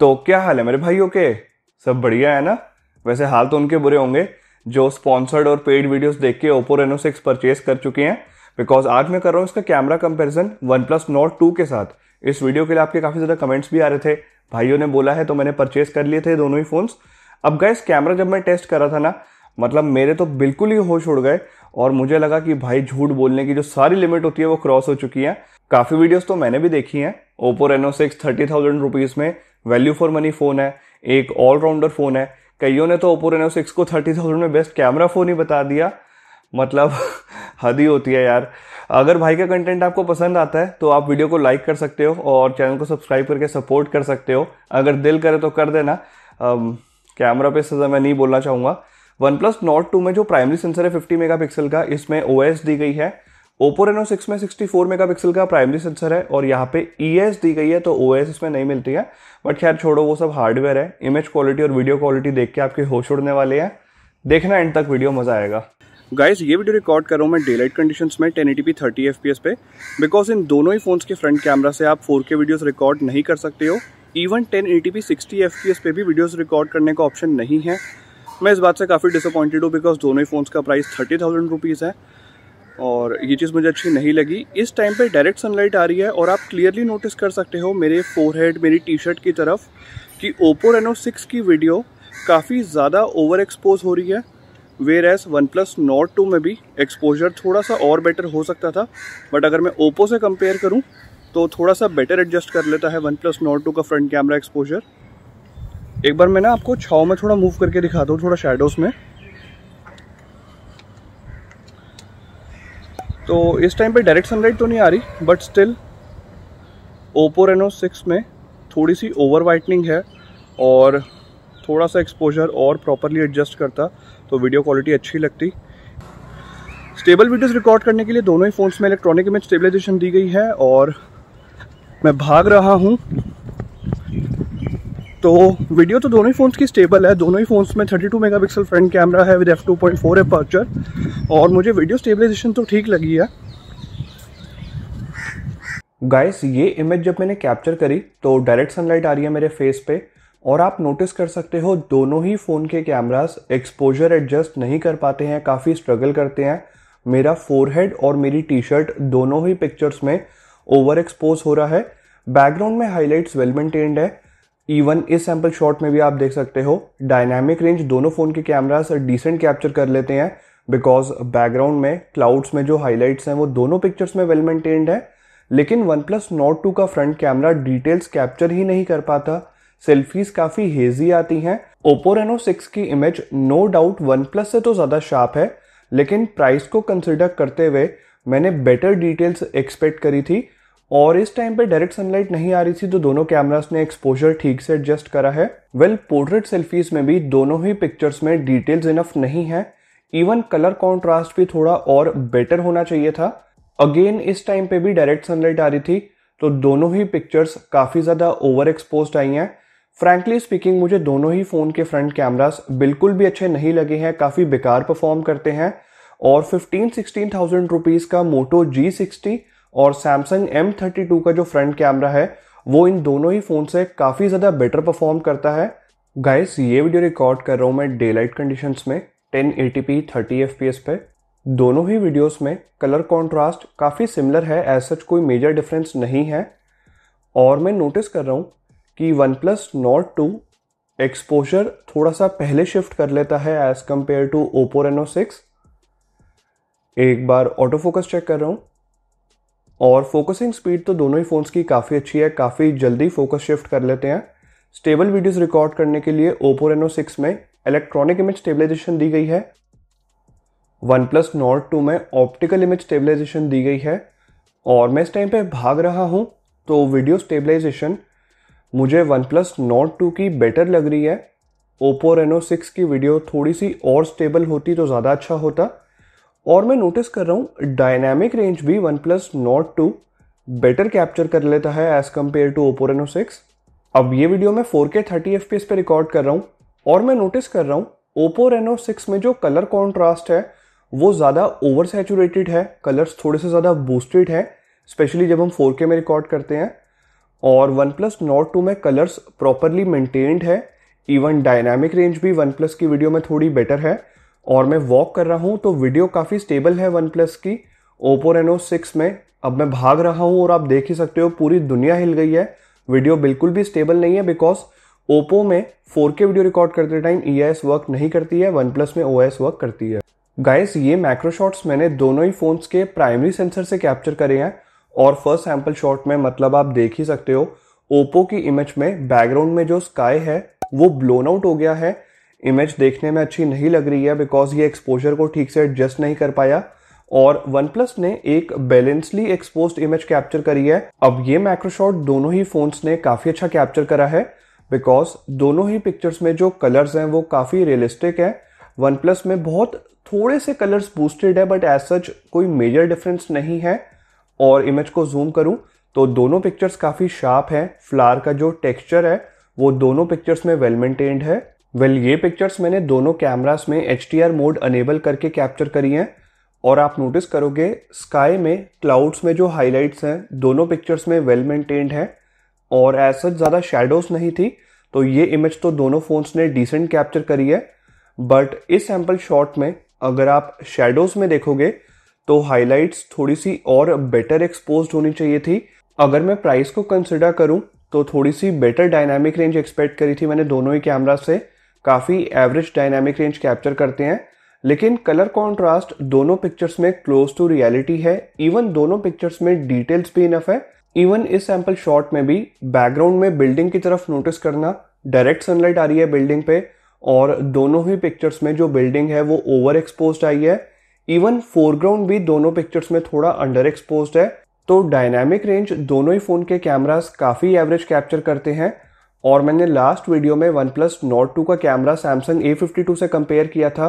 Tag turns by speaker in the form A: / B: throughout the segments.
A: तो क्या हाल है मेरे भाइयों के सब बढ़िया है ना वैसे हाल तो उनके बुरे होंगे जो स्पॉन्सर्ड और पेड वीडियोस देख के ओप्पो रेनो सिक्स परचेज कर चुके हैं बिकॉज आज मैं कर रहा हूँ इसका camera comparison OnePlus Nord two के साथ इस वीडियो के लिए आपके काफ़ी ज़्यादा कमेंट्स भी आ रहे थे भाइयों ने बोला है तो मैंने परचेज कर लिए थे दोनों ही फ़ोन्स अब गए कैमरा जब मैं टेस्ट कर रहा था ना मतलब मेरे तो बिल्कुल ही होश उड़ गए और मुझे लगा कि भाई झूठ बोलने की जो सारी लिमिट होती है वो क्रॉस हो चुकी है काफ़ी वीडियोस तो मैंने भी देखी हैं Oppo Reno six thirty thousand rupees में वैल्यू फॉर मनी फ़ोन है एक ऑलराउंडर फ़ोन है कईयों ने तो ओप्पो रेनो सिक्स को थर्टी थाउजेंड में बेस्ट कैमरा फ़ोन ही बता दिया मतलब हद ही होती है यार अगर भाई का कंटेंट आपको पसंद आता है तो आप वीडियो को लाइक कर सकते हो और चैनल को सब्सक्राइब करके सपोर्ट कर सकते हो अगर दिल करे तो कर देना कैमरा पे सजा मैं नहीं बोलना चाहूँगा वन प्लस नॉट टू में जो प्राइमरी सेंसर है फिफ्टी मेगा का इसमें ओ दी गई है ओप्पो रेनो सिक्स में सिक्सटी फोर मेगा पिक्सल का प्राइमरी सेंसर है और यहाँ पे ई e एस दी गई है तो ओ एस इसमें नहीं मिलती है बट खैर छोड़ो वो सब हार्डवेयर है इमेज क्वालिटी और वीडियो क्वालिटी देख के आपके होश उड़ने वाले हैं देखना एंड तक वीडियो मज़ा आएगा गाइज ये वीडियो रिकॉर्ड कर रहा हूँ मैं डे लाइट कंडीशन में ten eighty p thirty F P S पे बिकॉज इन दोनों ही फ़ोन्स के फ्रंट कैमरा से आप फोर के वीडियोज़ रिकॉर्ड नहीं कर सकते हो even ten eighty p sixty F P S पे भी वीडियोज़ रिकॉर्ड करने का ऑप्शन नहीं है मैं इस बात से काफ़ी डिसअपॉइंटेड हूँ बिकॉज दोनों ही फ़ोन्स का प्राइस थर्टी थाउजेंड रुपीज़ है और ये चीज़ मुझे अच्छी नहीं लगी इस टाइम पे डायरेक्ट सनलाइट आ रही है और आप क्लियरली नोटिस कर सकते हो मेरे फोरहेड मेरी टी शर्ट की तरफ कि ओप्पो रेनो सिक्स की वीडियो काफ़ी ज़्यादा ओवर एक्सपोज हो रही है whereas OnePlus Nord two में भी एक्सपोजर थोड़ा सा और बेटर हो सकता था बट अगर मैं ओप्पो से कंपेयर करूँ तो थोड़ा सा बेटर एडजस्ट कर लेता है वन प्लस नोट टू का फ्रंट कैमरा एक्सपोजर एक बार मैं ना आपको छाव में थोड़ा मूव करके दिखा दूँ थोड़ा शेडोज़ में तो इस टाइम पे डायरेक्ट सनलाइट तो नहीं आ रही but still Oppo Reno six में थोड़ी सी ओवर वाइटनिंग है और थोड़ा सा एक्सपोजर और प्रॉपरली एडजस्ट करता तो वीडियो क्वालिटी अच्छी लगती स्टेबल वीडियोस रिकॉर्ड करने के लिए दोनों ही फ़ोन्स में इलेक्ट्रॉनिक इमेज स्टेबलाइजेशन दी गई है और मैं भाग रहा हूँ तो वीडियो तो दोनों ही फ़ोन्स की स्टेबल है दोनों ही फ़ोन्स में 32 मेगापिक्सल फ्रंट कैमरा है with F two point four और मुझे वीडियो स्टेबलाइजेशन तो ठीक लगी है गाइस ये इमेज जब मैंने कैप्चर करी तो डायरेक्ट सनलाइट आ रही है मेरे फेस पे और आप नोटिस कर सकते हो दोनों ही फ़ोन के कैमराज एक्सपोजर एडजस्ट नहीं कर पाते हैं काफ़ी स्ट्रगल करते हैं मेरा फोरहेड और मेरी टी शर्ट दोनों ही पिक्चर्स में ओवर एक्सपोज हो रहा है बैकग्राउंड में हाईलाइट्स वेल मेंटेन्ड है इवन e इस सैम्पल शॉट में भी आप देख सकते हो डायनामिक रेंज दोनों फ़ोन के कैमराज डिसेंट कैप्चर कर लेते हैं बिकॉज बैकग्राउंड में क्लाउड्स में जो हाईलाइट्स हैं वो दोनों पिक्चर्स में वेल मेंटेन्ड है लेकिन वन प्लस नोट टू का फ्रंट कैमरा डिटेल्स कैप्चर ही नहीं कर पाता सेल्फीज काफ़ी हेजी आती हैं ओप्पो रेनो सिक्स की image no doubt OnePlus से तो ज़्यादा शार्प है लेकिन प्राइस को कंसिडर करते हुए मैंने बेटर डिटेल्स एक्सपेक्ट करी थी और इस टाइम पे डायरेक्ट सनलाइट नहीं आ रही थी तो दोनों कैमरास ने एक्सपोजर ठीक से एडजस्ट करा है वेल पोर्ट्रेट सेल्फीज में भी दोनों ही पिक्चर्स में डिटेल्स इनफ नहीं है इवन कलर कॉन्ट्रास्ट भी थोड़ा और बेटर होना चाहिए था अगेन इस टाइम पे भी डायरेक्ट सनलाइट आ रही थी तो दोनों ही पिक्चर्स काफ़ी ज़्यादा ओवर एक्सपोज आई हैं फ्रैंकली स्पीकिंग मुझे दोनों ही फ़ोन के फ्रंट कैमरास बिल्कुल भी अच्छे नहीं लगे हैं काफ़ी बेकार परफॉर्म करते हैं और फिफ्टीन सिक्सटीन थाउजेंड रुपीज़ का मोटो जी सिक्सटी और सैमसंग एम थर्टी टू का जो फ्रंट कैमरा है वो इन दोनों ही फ़ोन से काफ़ी ज़्यादा बेटर परफॉर्म करता है गाइस ये वीडियो रिकॉर्ड कर रहा हूँ मैं डे लाइट कंडीशन में ten eighty p thirty F P S पे दोनों ही वीडियोस में कलर कंट्रास्ट काफ़ी सिमिलर है एज सच कोई मेजर डिफरेंस नहीं है और मैं नोटिस कर रहा हूँ कि OnePlus Nord two exposure थोड़ा सा पहले शिफ्ट कर लेता है as compared to Oppo Reno six एक बार ऑटो फोकस चेक कर रहा हूँ और फोकसिंग स्पीड तो दोनों ही फ़ोन्स की काफ़ी अच्छी है काफ़ी जल्दी फोकस शिफ्ट कर लेते हैं स्टेबल वीडियोस रिकॉर्ड करने के लिए ओप्पो रेनो सिक्स में इलेक्ट्रॉनिक इमेज स्टेबलाइजेशन दी गई है वन प्लस नॉट टू में ऑप्टिकल इमेज स्टेबलाइजेशन दी गई है और मैं इस टाइम पर भाग रहा हूँ तो वीडियो स्टेबलाइजेशन मुझे वन प्लस नॉट टू की बेटर लग रही है ओप्पो रेनो सिक्स की वीडियो थोड़ी सी और स्टेबल होती तो ज़्यादा अच्छा होता और मैं नोटिस कर रहा हूँ डायनामिक रेंज भी OnePlus Nord two better capture कर लेता है as compared to Oppo Reno six अब ये वीडियो मैं four K thirty F P पे रिकॉर्ड कर रहा हूँ और मैं नोटिस कर रहा हूँ ओपो रेनो सिक्स में जो कलर कॉन्ट्रास्ट है वो ज़्यादा ओवर सेचूरेटेड है कलर्स थोड़े से ज़्यादा बूस्टेड है स्पेशली जब हम फोर के में रिकॉर्ड करते हैं और वन प्लस नोट टू में कलर्स प्रॉपरली मेंटेन्ड है इवन डायनामिक रेंज भी वन प्लस की वीडियो में थोड़ी बेटर है और मैं वॉक कर रहा हूँ तो वीडियो काफ़ी स्टेबल है वन प्लस की ओप्पो रेनो सिक्स में अब मैं भाग रहा हूँ और आप देख ही सकते हो पूरी दुनिया हिल गई है वीडियो बिल्कुल भी स्टेबल नहीं है बिकॉज ओप्पो में 4K वीडियो रिकॉर्ड करते टाइम ई वर्क नहीं करती है वन प्लस में ओ वर्क करती है गाइस ये मैक्रो शॉट्स मैंने दोनों ही फ़ोन्स के प्राइमरी सेंसर से कैप्चर करे हैं और फर्स्ट सैम्पल शॉट में मतलब आप देख ही सकते हो ओप्पो की इमेज में बैकग्राउंड में जो स्काई है वो ब्लोन आउट हो गया है इमेज देखने में अच्छी नहीं लग रही है बिकॉज ये एक्सपोजर को ठीक से एडजस्ट नहीं कर पाया और वन प्लस ने एक बैलेंसली एक्सपोज इमेज कैप्चर करी है अब ये माइक्रोशॉट दोनों ही फोन्स ने काफ़ी अच्छा कैप्चर करा है बिकॉज दोनों ही पिक्चर्स में जो कलर्स हैं वो काफ़ी रियलिस्टिक है वन प्लस में बहुत थोड़े से कलर्स बूस्टेड है बट एज सच कोई मेजर डिफरेंस नहीं है और इमेज को जूम करूं तो दोनों पिक्चर्स काफ़ी शार्प हैं फ्लार का जो टेक्सचर है वो दोनों पिक्चर्स में वेल मेंटेन्ड है वेल well, ये पिक्चर्स मैंने दोनों कैमरास में एच मोड अनेबल करके कैप्चर करी हैं और आप नोटिस करोगे स्काई में क्लाउड्स में जो हाइलाइट्स हैं दोनों पिक्चर्स में वेल मेंटेन्ड हैं और एज सच ज़्यादा शेडोज नहीं थी तो ये इमेज तो दोनों फ़ोन्स ने डिसेंट कैप्चर करी है बट इस सैम्पल शॉट में अगर आप शेडोज में देखोगे तो हाइलाइट्स थोड़ी सी और बेटर एक्सपोज होनी चाहिए थी अगर मैं प्राइस को कंसिडर करूँ तो थोड़ी सी बेटर डायनामिक रेंज एक्सपेक्ट करी थी मैंने दोनों ही कैमरा से काफ़ी एवरेज डायनामिक रेंज कैप्चर करते हैं लेकिन कलर कॉन्ट्रास्ट दोनों पिक्चर्स में क्लोज टू रियलिटी है इवन दोनों पिक्चर्स में डिटेल्स भी इनफ है इवन इस सैम्पल शॉट में भी बैकग्राउंड में बिल्डिंग की तरफ नोटिस करना डायरेक्ट सनलाइट आ रही है बिल्डिंग पे और दोनों ही पिक्चर्स में जो बिल्डिंग है वो ओवर एक्सपोज आई है इवन फोरग्राउंड भी दोनों पिक्चर्स में थोड़ा अंडर एक्सपोज है तो डायनामिक रेंज दोनों ही फ़ोन के कैमरास काफ़ी एवरेज कैप्चर करते हैं और मैंने लास्ट वीडियो में वन प्लस नोट टू का camera Samsung A fifty two से कंपेयर किया था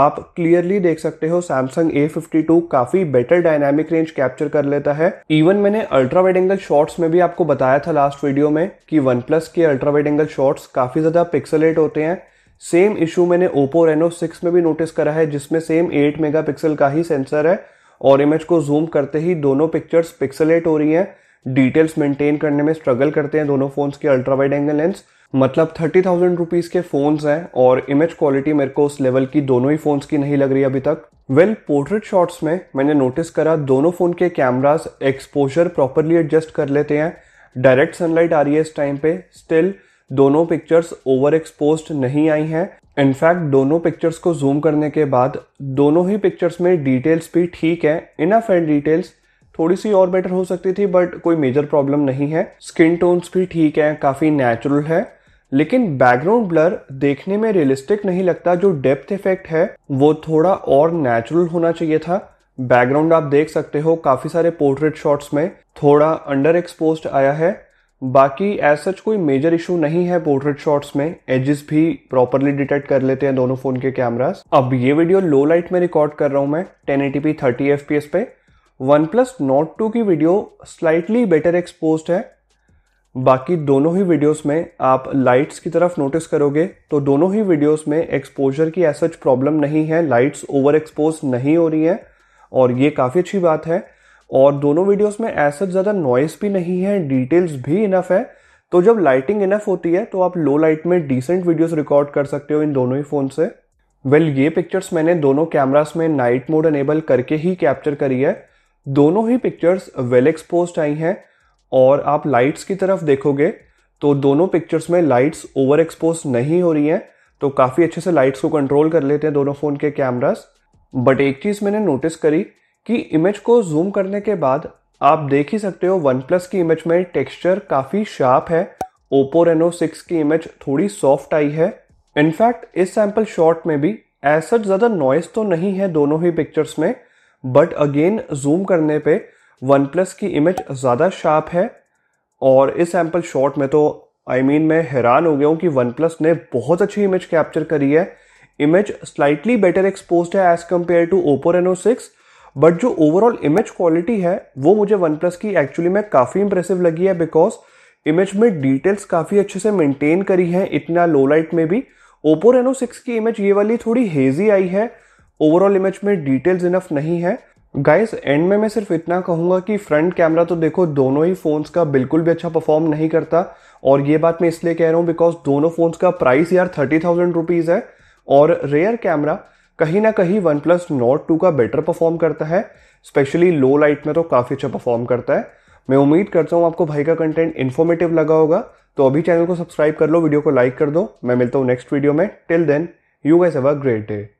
A: आप क्लियरली देख सकते हो सैमसंग ए फिफ्टी टू काफी बेटर डायनामिक रेंज कैप्चर कर लेता है इवन मैंने अल्ट्रा वाइड एंगल शॉर्ट्स में भी आपको बताया था लास्ट वीडियो में कि वन प्लस के अल्ट्रा वाइड एंगल शॉर्ट्स काफी ज्यादा पिक्सलेट होते हैं सेम इशू मैंने ओप्पो रेनो सिक्स में भी नोटिस करा है जिसमें सेम एट मेगा का ही सेंसर है और इमेज को जूम करते ही दोनों पिक्चर्स पिक्सलेट हो रही हैं डिटेल्स मेंटेन करने में स्ट्रगल करते हैं दोनों फ़ोन्स के अल्ट्रा वाइड एंगल लेंस मतलब थर्टी थाउजेंड रुपीज़ के फ़ोन्स हैं और इमेज क्वालिटी मेरे को उस लेवल की दोनों ही फ़ोन्स की नहीं लग रही अभी तक वेल well, पोर्ट्रेट शॉट्स में मैंने नोटिस करा दोनों फ़ोन के कैमराज एक्सपोजर प्रॉपरली एडजस्ट कर लेते हैं डायरेक्ट सनलाइट आ रही है इस टाइम पे स्टिल दोनों पिक्चर्स ओवर एक्सपोज नहीं आई हैं इनफैक्ट दोनों पिक्चर्स को जूम करने के बाद दोनों ही पिक्चर्स में डिटेल्स भी ठीक है इनफ एंड डिटेल्स थोड़ी सी और बेटर हो सकती थी बट कोई मेजर प्रॉब्लम नहीं है स्किन टोन्स भी ठीक है काफ़ी नेचुरल है लेकिन बैकग्राउंड ब्लर देखने में रियलिस्टिक नहीं लगता जो डेप्थ इफेक्ट है वो थोड़ा और नेचुरल होना चाहिए था बैकग्राउंड आप देख सकते हो काफ़ी सारे पोर्ट्रेट शॉट्स में थोड़ा अंडर एक्सपोज आया है बाकी एज सच कोई मेजर इशू नहीं है पोर्ट्रेट शॉट्स में एजेस भी प्रॉपरली डिटेक्ट कर लेते हैं दोनों फोन के कैमरास अब ये वीडियो लो लाइट में रिकॉर्ड कर रहा हूँ मैं 1080p 30fps पे वन प्लस नोट टू की वीडियो स्लाइटली बेटर एक्सपोज है बाकी दोनों ही वीडियोस में आप लाइट्स की तरफ नोटिस करोगे तो दोनों ही वीडियोस में एक्सपोजर की ऐसा प्रॉब्लम नहीं है लाइट्स ओवर एक्सपोज नहीं हो रही है और ये काफ़ी अच्छी बात है और दोनों वीडियोस में ऐसा ज़्यादा नॉइस भी नहीं है डिटेल्स भी इनफ है तो जब लाइटिंग इनफ होती है तो आप लो लाइट में डिसेंट वीडियोज़ रिकॉर्ड कर सकते हो इन दोनों ही फ़ोन से वेल well, ये पिक्चर्स मैंने दोनों कैमरास में नाइट मोड एनेबल करके ही कैप्चर करी है दोनों ही पिक्चर्स वेल एक्सपोज आई हैं और आप लाइट्स की तरफ देखोगे तो दोनों पिक्चर्स में लाइट्स ओवर एक्सपोज नहीं हो रही हैं तो काफ़ी अच्छे से लाइट्स को कंट्रोल कर लेते हैं दोनों फ़ोन के कैमरास बट एक चीज़ मैंने नोटिस करी कि इमेज को जूम करने के बाद आप देख ही सकते हो वन प्लस की इमेज में टेक्सचर काफ़ी शार्प है ओप्पो रेनो सिक्स की इमेज थोड़ी सॉफ्ट आई है इनफैक्ट इस सैम्पल शॉट में भी एज सच ज़्यादा नॉइस तो नहीं है दोनों ही पिक्चर्स में बट अगेन जूम करने पे वन प्लस की इमेज ज़्यादा शार्प है और इस एम्पल शॉट में तो आई I मीन mean, मैं हैरान हो गया हूँ कि वन प्लस ने बहुत अच्छी इमेज कैप्चर करी है इमेज स्लाइटली बेटर एक्सपोज है as compared to Oppo Reno six but जो ओवरऑल इमेज क्वालिटी है वो मुझे वन प्लस की एक्चुअली में काफ़ी इंप्रेसिव लगी है बिकॉज इमेज में डिटेल्स काफ़ी अच्छे से मेंटेन करी हैं इतना लो लाइट में भी ओपो रेनो सिक्स की इमेज ये वाली थोड़ी हेजी आई है ओवरऑल इमेज में डिटेल्स इनफ नहीं है गाइस एंड में मैं सिर्फ इतना कहूंगा कि फ्रंट कैमरा तो देखो दोनों ही फ़ोन्स का बिल्कुल भी अच्छा परफॉर्म नहीं करता और ये बात मैं इसलिए कह रहा हूँ बिकॉज दोनों फ़ोन्स का प्राइस यार थर्टी थाउजेंड रुपीज़ है और रेयर कैमरा कहीं ना कहीं वन प्लस नोट टू का बेटर परफॉर्म करता है स्पेशली लो लाइट में तो काफ़ी अच्छा परफॉर्म करता है मैं उम्मीद करता हूँ आपको भाई का कंटेंट इन्फॉर्मेटिव लगा होगा तो अभी चैनल को सब्सक्राइब कर लो वीडियो को लाइक कर दो मैं मिलता हूँ नेक्स्ट वीडियो में till then you guys have a great day